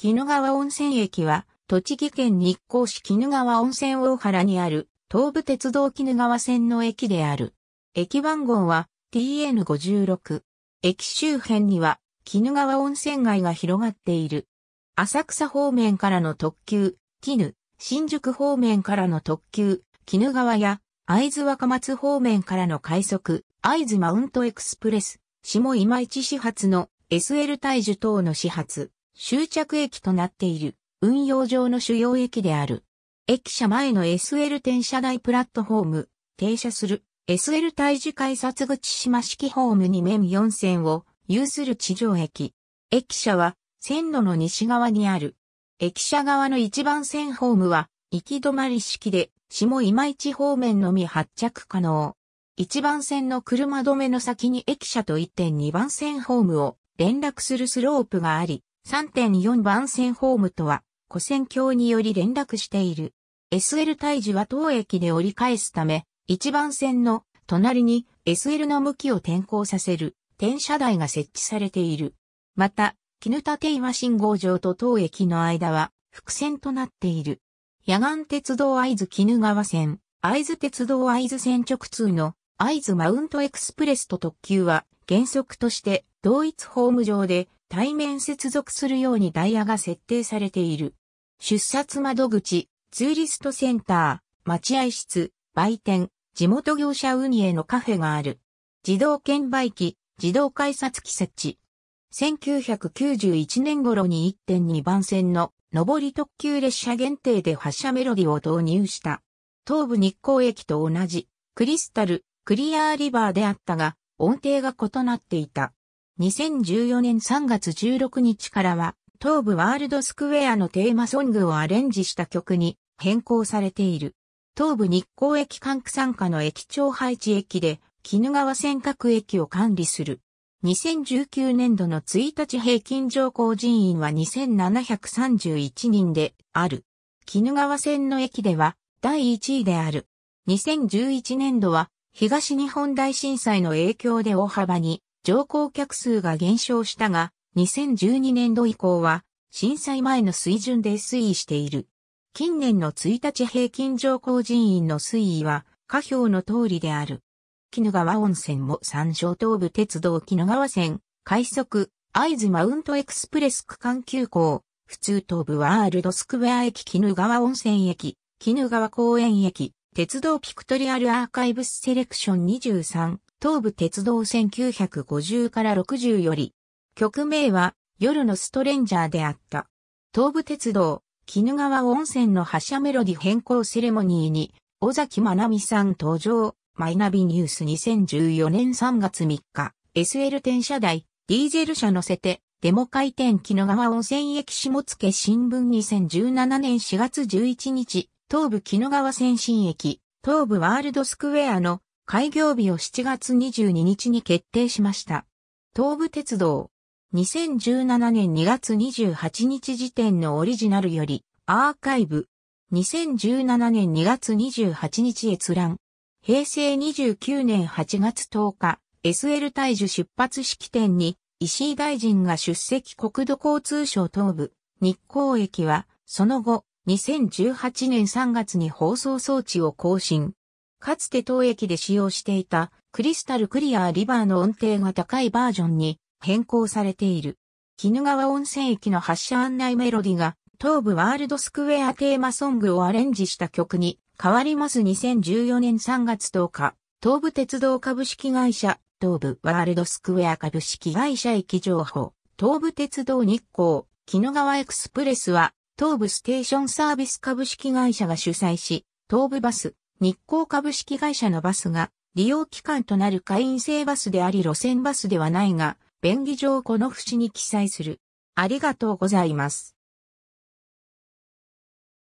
鬼怒川温泉駅は、栃木県日光市鬼怒川温泉大原にある、東武鉄道鬼怒川線の駅である。駅番号は TN56。駅周辺には、鬼怒川温泉街が広がっている。浅草方面からの特急、ヌ、新宿方面からの特急、鬼怒川や、会津若松方面からの快速、会津マウントエクスプレス、下今市始発の SL 大樹等の始発。終着駅となっている運用上の主要駅である。駅舎前の SL 転車台プラットフォーム、停車する SL 退治改札口島式ホームに面4線を有する地上駅。駅舎は線路の西側にある。駅舎側の一番線ホームは行き止まり式で下今市方面のみ発着可能。一番線の車止めの先に駅舎と1.2番線ホームを連絡するスロープがあり、3.4番線ホームとは、古線橋により連絡している。SL 退治は当駅で折り返すため、1番線の隣に SL の向きを転向させる転車台が設置されている。また、絹立岩信号場と当駅の間は伏線となっている。野岸鉄道合図絹川線、合図鉄道合図線直通の合図マウントエクスプレスと特急は原則として同一ホーム上で対面接続するようにダイヤが設定されている。出札窓口、ツーリストセンター、待合室、売店、地元業者運営のカフェがある。自動券売機、自動改札機設置。1991年頃に1.2番線の上り特急列車限定で発車メロディを導入した。東武日光駅と同じ、クリスタル、クリアーリバーであったが、音程が異なっていた。2014年3月16日からは、東部ワールドスクウェアのテーマソングをアレンジした曲に変更されている。東部日光駅管区参加の駅長配置駅で、絹川線各駅を管理する。2019年度の1日平均乗降人員は2731人である。絹川線の駅では第1位である。2011年度は東日本大震災の影響で大幅に乗降客数が減少したが、2012年度以降は、震災前の水準で推移している。近年の1日平均乗降人員の推移は、下表の通りである。鬼怒川温泉も山椒東部鉄道鬼怒川線、快速、会津マウントエクスプレス区間急行、普通東部ワールドスクウェア駅鬼怒川温泉駅、鬼怒川公園駅、鉄道ピクトリアルアーカイブスセレクション23、東武鉄道線950から60より、曲名は夜のストレンジャーであった。東武鉄道、鬼怒川温泉の発車メロディ変更セレモニーに、尾崎ま美さん登場、マイナビニュース2014年3月3日、s l 転車台、ディーゼル車乗せて、デモ回転鬼怒川温泉駅下野新聞2017年4月11日、東武鬼怒川先進駅、東武ワールドスクウェアの開業日を7月22日に決定しました。東武鉄道。2017年2月28日時点のオリジナルより、アーカイブ。2017年2月28日閲覧。平成29年8月10日、SL 大樹出発式典に、石井大臣が出席国土交通省東部、日光駅は、その後、2018年3月に放送装置を更新。かつて当駅で使用していたクリスタルクリアーリバーの音程が高いバージョンに変更されている。鬼怒川温泉駅の発車案内メロディが東部ワールドスクエアテーマソングをアレンジした曲に変わります2014年3月10日、東武鉄道株式会社、東武ワールドスクエア株式会社駅情報、東武鉄道日光、鬼怒川エクスプレスは東武ステーションサービス株式会社が主催し、東武バス、日光株式会社のバスが、利用期間となる会員制バスであり路線バスではないが、便宜上この節に記載する。ありがとうございます。